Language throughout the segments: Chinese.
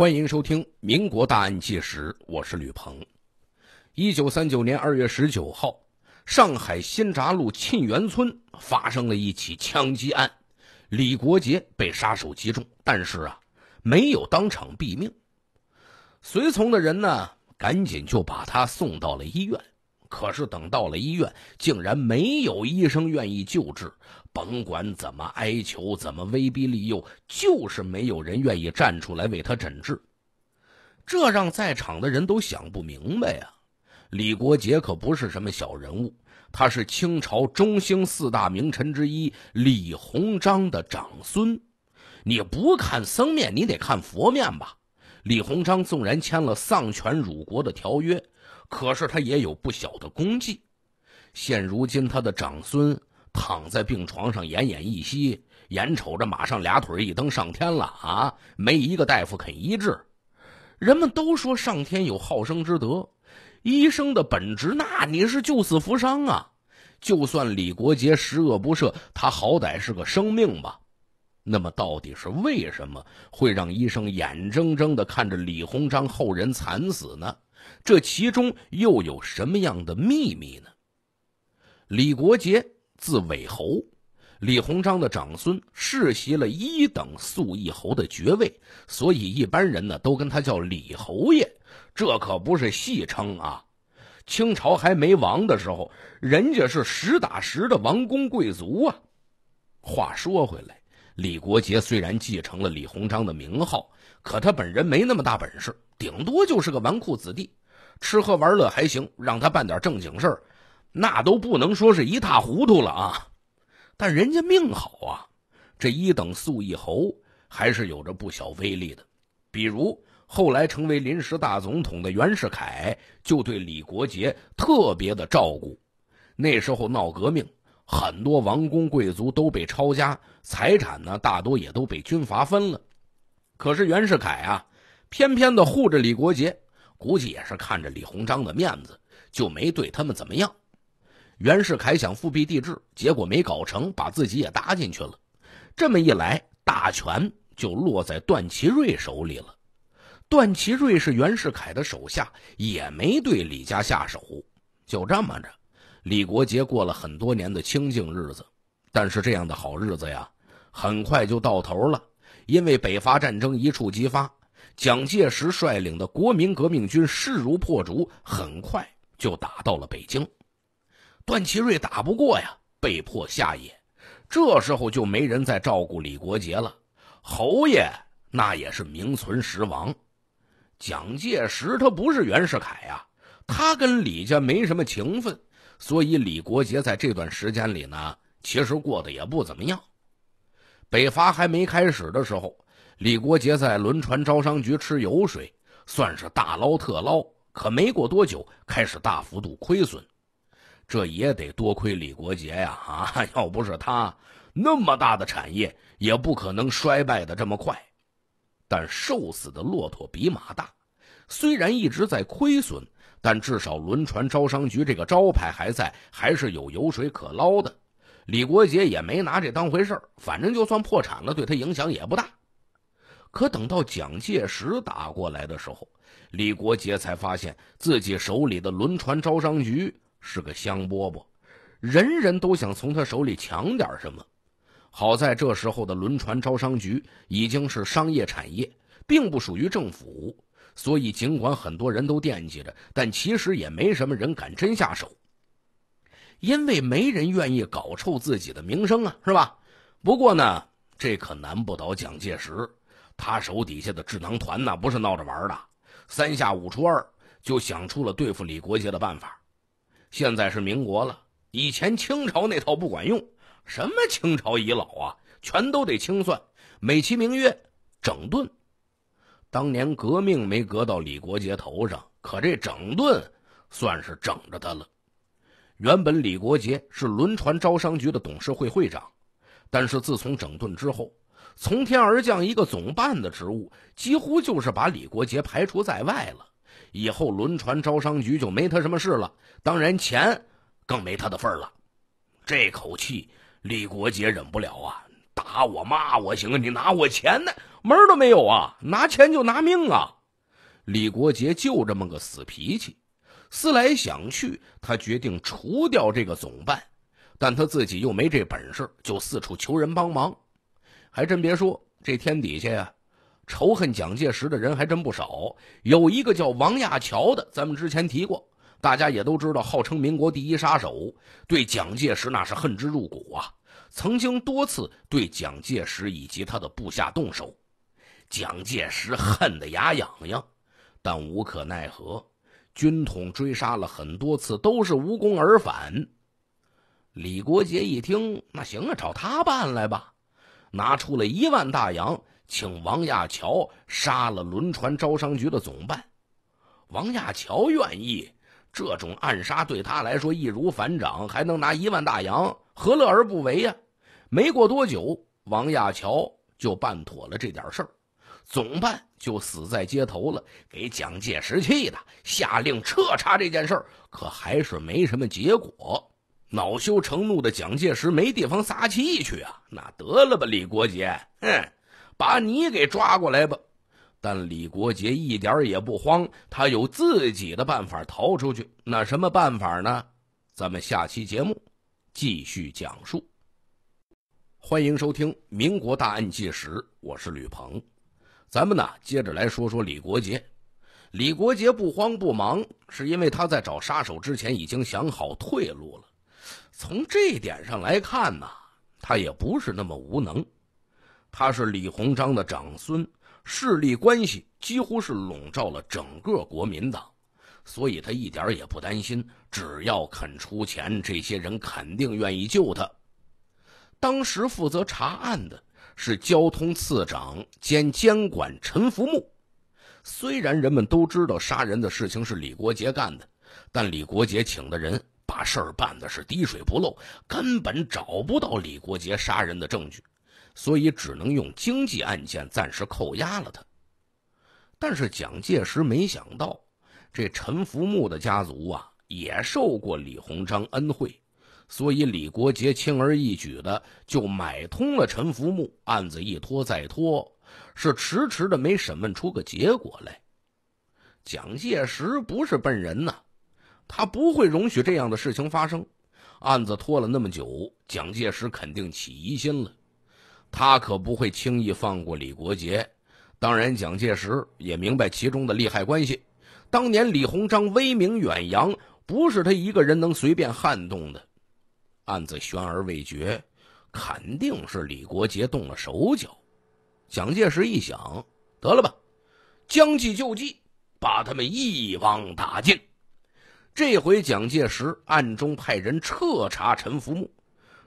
欢迎收听《民国大案纪实》，我是吕鹏。一九三九年二月十九号，上海新闸路沁园村发生了一起枪击案，李国杰被杀手击中，但是啊，没有当场毙命。随从的人呢，赶紧就把他送到了医院，可是等到了医院，竟然没有医生愿意救治。甭管怎么哀求，怎么威逼利诱，就是没有人愿意站出来为他诊治，这让在场的人都想不明白呀。李国杰可不是什么小人物，他是清朝中兴四大名臣之一李鸿章的长孙。你不看僧面，你得看佛面吧？李鸿章纵然签了丧权辱国的条约，可是他也有不小的功绩。现如今，他的长孙。躺在病床上奄奄一息，眼瞅着马上俩腿一蹬上天了啊！没一个大夫肯医治，人们都说上天有好生之德，医生的本职那你是救死扶伤啊！就算李国杰十恶不赦，他好歹是个生命吧？那么到底是为什么会让医生眼睁睁地看着李鸿章后人惨死呢？这其中又有什么样的秘密呢？李国杰。字伟侯，李鸿章的长孙，世袭了一等粟毅侯的爵位，所以一般人呢都跟他叫李侯爷，这可不是戏称啊。清朝还没亡的时候，人家是实打实的王公贵族啊。话说回来，李国杰虽然继承了李鸿章的名号，可他本人没那么大本事，顶多就是个纨绔子弟，吃喝玩乐还行，让他办点正经事儿。那都不能说是一塌糊涂了啊，但人家命好啊，这一等素一侯还是有着不小威力的。比如后来成为临时大总统的袁世凯，就对李国杰特别的照顾。那时候闹革命，很多王公贵族都被抄家，财产呢大多也都被军阀分了。可是袁世凯啊，偏偏的护着李国杰，估计也是看着李鸿章的面子，就没对他们怎么样。袁世凯想复辟帝制，结果没搞成，把自己也搭进去了。这么一来，大权就落在段祺瑞手里了。段祺瑞是袁世凯的手下，也没对李家下手。就这么着，李国杰过了很多年的清静日子。但是这样的好日子呀，很快就到头了，因为北伐战争一触即发，蒋介石率领的国民革命军势如破竹，很快就打到了北京。段祺瑞打不过呀，被迫下野。这时候就没人再照顾李国杰了。侯爷那也是名存实亡。蒋介石他不是袁世凯呀，他跟李家没什么情分，所以李国杰在这段时间里呢，其实过得也不怎么样。北伐还没开始的时候，李国杰在轮船招商局吃油水，算是大捞特捞。可没过多久，开始大幅度亏损。这也得多亏李国杰呀！啊，要不是他那么大的产业，也不可能衰败的这么快。但瘦死的骆驼比马大，虽然一直在亏损，但至少轮船招商局这个招牌还在，还是有油水可捞的。李国杰也没拿这当回事儿，反正就算破产了，对他影响也不大。可等到蒋介石打过来的时候，李国杰才发现自己手里的轮船招商局。是个香饽饽，人人都想从他手里抢点什么。好在这时候的轮船招商局已经是商业产业，并不属于政府，所以尽管很多人都惦记着，但其实也没什么人敢真下手，因为没人愿意搞臭自己的名声啊，是吧？不过呢，这可难不倒蒋介石，他手底下的智囊团呢，不是闹着玩的，三下五除二就想出了对付李国杰的办法。现在是民国了，以前清朝那套不管用，什么清朝遗老啊，全都得清算，美其名曰整顿。当年革命没革到李国杰头上，可这整顿算是整着他了。原本李国杰是轮船招商局的董事会会长，但是自从整顿之后，从天而降一个总办的职务，几乎就是把李国杰排除在外了。以后轮船招商局就没他什么事了，当然钱更没他的份儿了。这口气李国杰忍不了啊！打我骂我行啊，你拿我钱呢？门儿都没有啊！拿钱就拿命啊！李国杰就这么个死脾气。思来想去，他决定除掉这个总办，但他自己又没这本事，就四处求人帮忙。还真别说，这天底下呀。仇恨蒋介石的人还真不少，有一个叫王亚樵的，咱们之前提过，大家也都知道，号称民国第一杀手，对蒋介石那是恨之入骨啊，曾经多次对蒋介石以及他的部下动手，蒋介石恨得牙痒痒，但无可奈何，军统追杀了很多次，都是无功而返。李国杰一听，那行啊，找他办来吧，拿出了一万大洋。请王亚乔杀了轮船招商局的总办，王亚乔愿意，这种暗杀对他来说易如反掌，还能拿一万大洋，何乐而不为呀？没过多久，王亚乔就办妥了这点事儿，总办就死在街头了，给蒋介石气的，下令彻查这件事儿，可还是没什么结果。恼羞成怒的蒋介石没地方撒气去啊，那得了吧，李国杰，哼！把你给抓过来吧，但李国杰一点也不慌，他有自己的办法逃出去。那什么办法呢？咱们下期节目继续讲述。欢迎收听《民国大案纪实》，我是吕鹏。咱们呢接着来说说李国杰。李国杰不慌不忙，是因为他在找杀手之前已经想好退路了。从这点上来看呢，他也不是那么无能。他是李鸿章的长孙，势力关系几乎是笼罩了整个国民党，所以他一点也不担心。只要肯出钱，这些人肯定愿意救他。当时负责查案的是交通次长兼监管陈福木。虽然人们都知道杀人的事情是李国杰干的，但李国杰请的人把事儿办的是滴水不漏，根本找不到李国杰杀人的证据。所以只能用经济案件暂时扣押了他，但是蒋介石没想到，这陈福木的家族啊也受过李鸿章恩惠，所以李国杰轻而易举的就买通了陈福木，案子一拖再拖，是迟迟的没审问出个结果来。蒋介石不是笨人呐，他不会容许这样的事情发生，案子拖了那么久，蒋介石肯定起疑心了。他可不会轻易放过李国杰，当然蒋介石也明白其中的利害关系。当年李鸿章威名远扬，不是他一个人能随便撼动的。案子悬而未决，肯定是李国杰动了手脚。蒋介石一想，得了吧，将计就计，把他们一网打尽。这回蒋介石暗中派人彻查陈福木。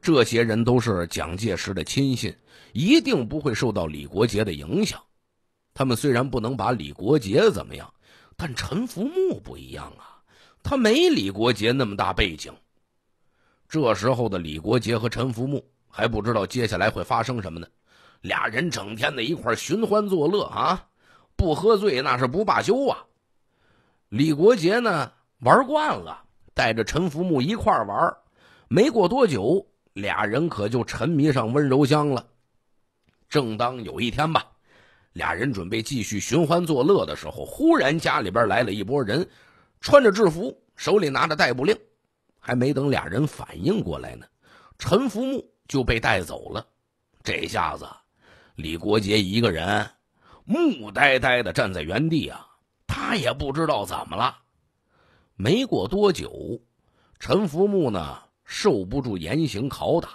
这些人都是蒋介石的亲信，一定不会受到李国杰的影响。他们虽然不能把李国杰怎么样，但陈福木不一样啊，他没李国杰那么大背景。这时候的李国杰和陈福木还不知道接下来会发生什么呢，俩人整天在一块寻欢作乐啊，不喝醉那是不罢休啊。李国杰呢玩惯了，带着陈福木一块玩，没过多久。俩人可就沉迷上温柔乡了。正当有一天吧，俩人准备继续寻欢作乐的时候，忽然家里边来了一波人，穿着制服，手里拿着逮捕令。还没等俩人反应过来呢，陈福木就被带走了。这下子，李国杰一个人木呆呆的站在原地啊，他也不知道怎么了。没过多久，陈福木呢？受不住严刑拷打，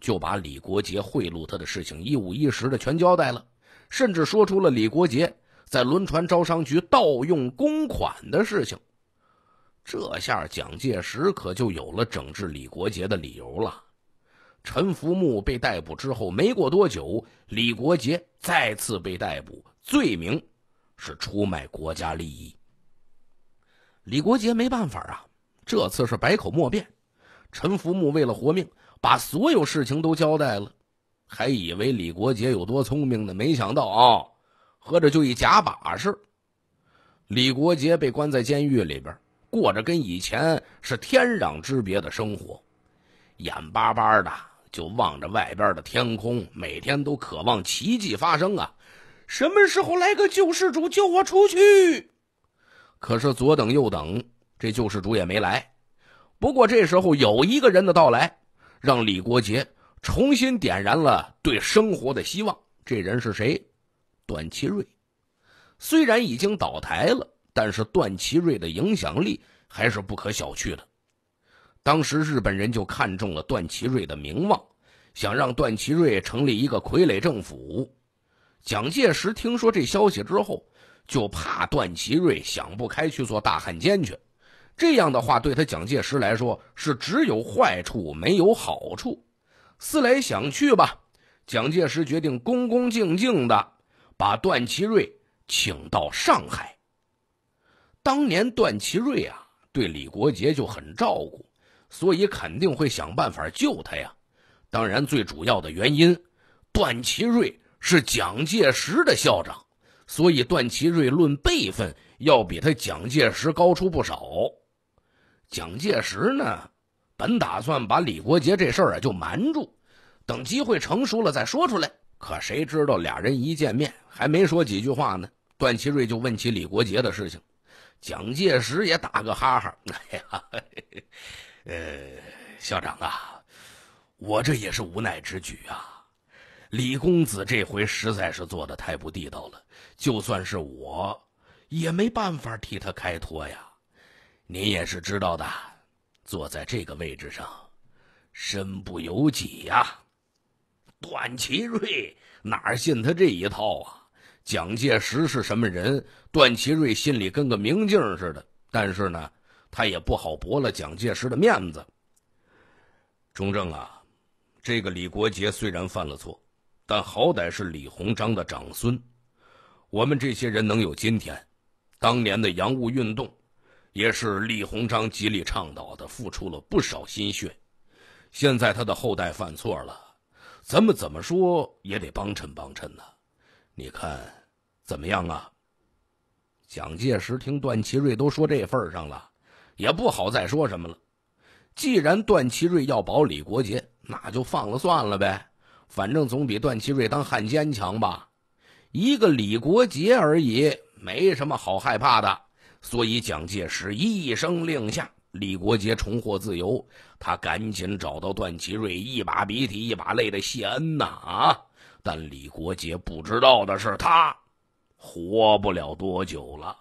就把李国杰贿赂他的事情一五一十的全交代了，甚至说出了李国杰在轮船招商局盗用公款的事情。这下蒋介石可就有了整治李国杰的理由了。陈福木被逮捕之后，没过多久，李国杰再次被逮捕，罪名是出卖国家利益。李国杰没办法啊，这次是百口莫辩。陈福木为了活命，把所有事情都交代了，还以为李国杰有多聪明呢，没想到啊，合着就一假把式。李国杰被关在监狱里边，过着跟以前是天壤之别的生活，眼巴巴的就望着外边的天空，每天都渴望奇迹发生啊！什么时候来个救世主救我出去？可是左等右等，这救世主也没来。不过这时候有一个人的到来，让李国杰重新点燃了对生活的希望。这人是谁？段祺瑞。虽然已经倒台了，但是段祺瑞的影响力还是不可小觑的。当时日本人就看中了段祺瑞的名望，想让段祺瑞成立一个傀儡政府。蒋介石听说这消息之后，就怕段祺瑞想不开去做大汉奸去。这样的话对他蒋介石来说是只有坏处没有好处，思来想去吧，蒋介石决定恭恭敬敬的把段祺瑞请到上海。当年段祺瑞啊对李国杰就很照顾，所以肯定会想办法救他呀。当然最主要的原因，段祺瑞是蒋介石的校长，所以段祺瑞论辈分要比他蒋介石高出不少。蒋介石呢，本打算把李国杰这事儿啊就瞒住，等机会成熟了再说出来。可谁知道俩人一见面，还没说几句话呢，段祺瑞就问起李国杰的事情。蒋介石也打个哈哈：“哎呀，呃，校长啊，我这也是无奈之举啊。李公子这回实在是做的太不地道了，就算是我也没办法替他开脱呀。”你也是知道的，坐在这个位置上，身不由己呀。段祺瑞哪信他这一套啊？蒋介石是什么人？段祺瑞心里跟个明镜似的，但是呢，他也不好驳了蒋介石的面子。中正啊，这个李国杰虽然犯了错，但好歹是李鸿章的长孙，我们这些人能有今天，当年的洋务运动。也是李鸿章极力倡导的，付出了不少心血。现在他的后代犯错了，咱们怎么说也得帮衬帮衬呐。你看怎么样啊？蒋介石听段祺瑞都说这份上了，也不好再说什么了。既然段祺瑞要保李国杰，那就放了算了呗。反正总比段祺瑞当汉奸强吧？一个李国杰而已，没什么好害怕的。所以，蒋介石一声令下，李国杰重获自由。他赶紧找到段祺瑞，一把鼻涕一把泪的谢恩呐啊！但李国杰不知道的是，他活不了多久了。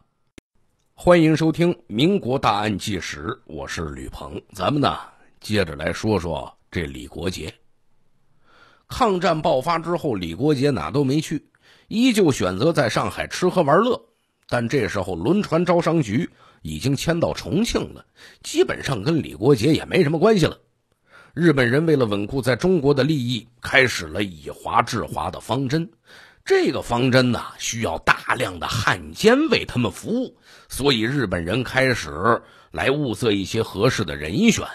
欢迎收听《民国大案纪实》，我是吕鹏，咱们呢接着来说说这李国杰。抗战爆发之后，李国杰哪都没去，依旧选择在上海吃喝玩乐。但这时候，轮船招商局已经迁到重庆了，基本上跟李国杰也没什么关系了。日本人为了稳固在中国的利益，开始了以华制华的方针。这个方针呢，需要大量的汉奸为他们服务，所以日本人开始来物色一些合适的人选。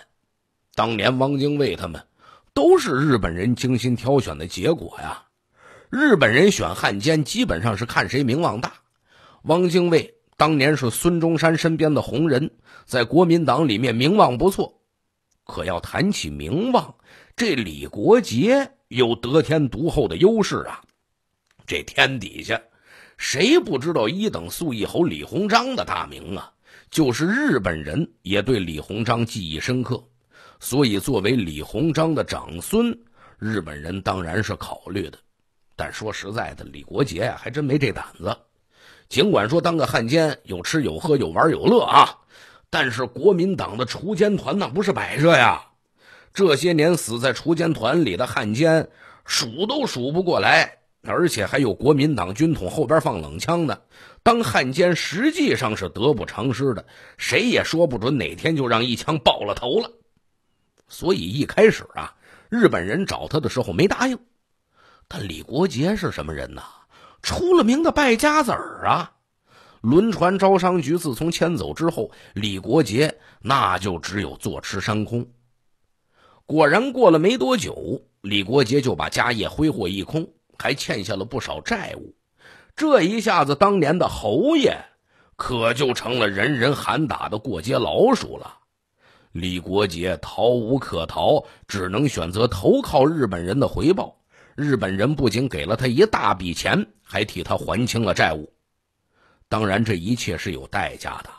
当年汪精卫他们，都是日本人精心挑选的结果呀。日本人选汉奸，基本上是看谁名望大。汪精卫当年是孙中山身边的红人，在国民党里面名望不错。可要谈起名望，这李国杰有得天独厚的优势啊！这天底下谁不知道一等粟一侯李鸿章的大名啊？就是日本人也对李鸿章记忆深刻。所以，作为李鸿章的长孙，日本人当然是考虑的。但说实在的，李国杰啊，还真没这胆子。尽管说当个汉奸有吃有喝有玩有乐啊，但是国民党的锄奸团那不是摆设呀。这些年死在锄奸团里的汉奸数都数不过来，而且还有国民党军统后边放冷枪的。当汉奸实际上是得不偿失的，谁也说不准哪天就让一枪爆了头了。所以一开始啊，日本人找他的时候没答应。但李国杰是什么人呢？出了名的败家子儿啊！轮船招商局自从迁走之后，李国杰那就只有坐吃山空。果然，过了没多久，李国杰就把家业挥霍一空，还欠下了不少债务。这一下子，当年的侯爷可就成了人人喊打的过街老鼠了。李国杰逃无可逃，只能选择投靠日本人的回报。日本人不仅给了他一大笔钱，还替他还清了债务。当然，这一切是有代价的，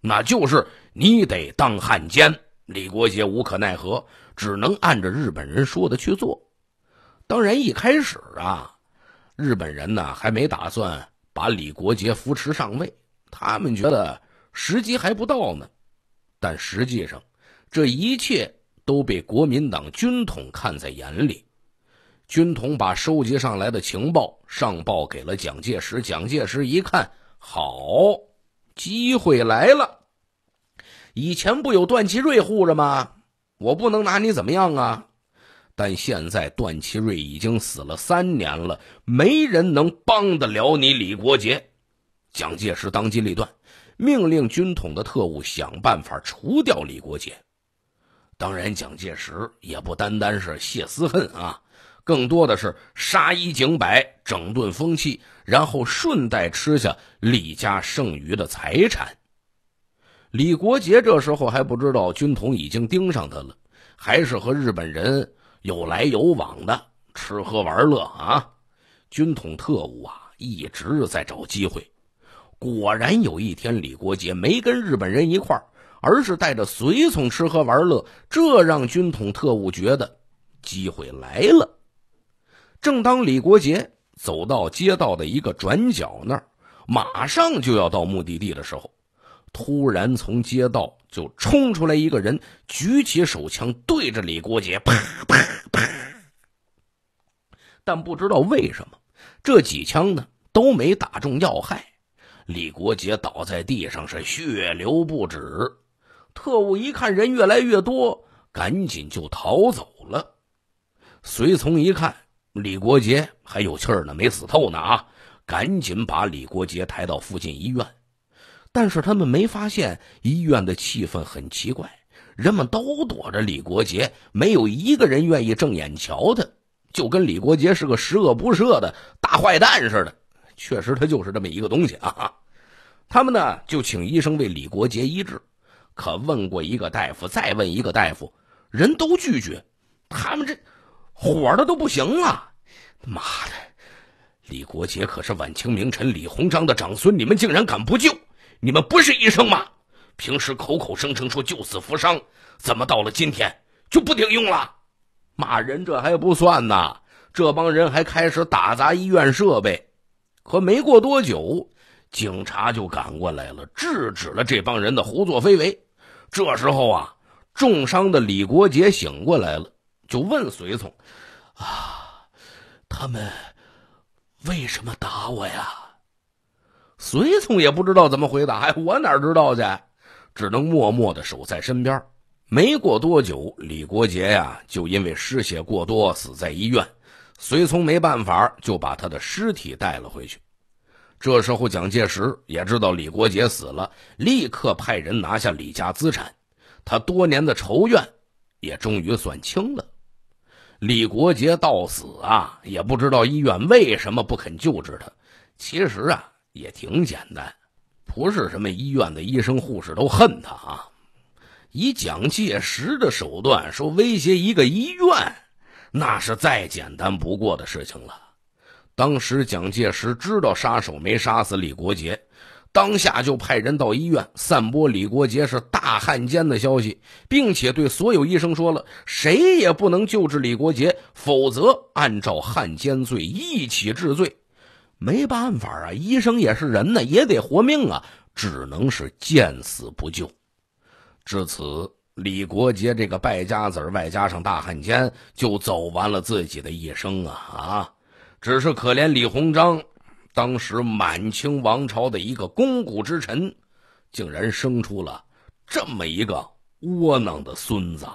那就是你得当汉奸。李国杰无可奈何，只能按着日本人说的去做。当然，一开始啊，日本人呢还没打算把李国杰扶持上位，他们觉得时机还不到呢。但实际上，这一切都被国民党军统看在眼里。军统把收集上来的情报上报给了蒋介石。蒋介石一看，好，机会来了。以前不有段祺瑞护着吗？我不能拿你怎么样啊！但现在段祺瑞已经死了三年了，没人能帮得了你李国杰。蒋介石当机立断，命令军统的特务想办法除掉李国杰。当然，蒋介石也不单单是泄私恨啊。更多的是杀一儆百，整顿风气，然后顺带吃下李家剩余的财产。李国杰这时候还不知道军统已经盯上他了，还是和日本人有来有往的吃喝玩乐啊！军统特务啊，一直在找机会。果然有一天，李国杰没跟日本人一块儿，而是带着随从吃喝玩乐，这让军统特务觉得机会来了。正当李国杰走到街道的一个转角那儿，马上就要到目的地的时候，突然从街道就冲出来一个人，举起手枪对着李国杰，啪啪啪！但不知道为什么，这几枪呢都没打中要害。李国杰倒在地上，是血流不止。特务一看人越来越多，赶紧就逃走了。随从一看。李国杰还有气儿呢，没死透呢啊！赶紧把李国杰抬到附近医院，但是他们没发现医院的气氛很奇怪，人们都躲着李国杰，没有一个人愿意正眼瞧他，就跟李国杰是个十恶不赦的大坏蛋似的。确实，他就是这么一个东西啊。他们呢就请医生为李国杰医治，可问过一个大夫，再问一个大夫，人都拒绝。他们这。火的都不行了，妈的！李国杰可是晚清名臣李鸿章的长孙，你们竟然敢不救？你们不是医生吗？平时口口声声说救死扶伤，怎么到了今天就不顶用了？骂人这还不算呢，这帮人还开始打砸医院设备。可没过多久，警察就赶过来了，制止了这帮人的胡作非为。这时候啊，重伤的李国杰醒过来了。就问随从：“啊，他们为什么打我呀？”随从也不知道怎么回答，我哪知道去，只能默默的守在身边。没过多久，李国杰呀，就因为失血过多死在医院。随从没办法，就把他的尸体带了回去。这时候，蒋介石也知道李国杰死了，立刻派人拿下李家资产。他多年的仇怨也终于算清了。李国杰到死啊，也不知道医院为什么不肯救治他。其实啊，也挺简单，不是什么医院的医生护士都恨他啊。以蒋介石的手段，说威胁一个医院，那是再简单不过的事情了。当时蒋介石知道杀手没杀死李国杰。当下就派人到医院散播李国杰是大汉奸的消息，并且对所有医生说了，谁也不能救治李国杰，否则按照汉奸罪一起治罪。没办法啊，医生也是人呢，也得活命啊，只能是见死不救。至此，李国杰这个败家子外加上大汉奸，就走完了自己的一生啊啊！只是可怜李鸿章。当时满清王朝的一个肱骨之臣，竟然生出了这么一个窝囊的孙子。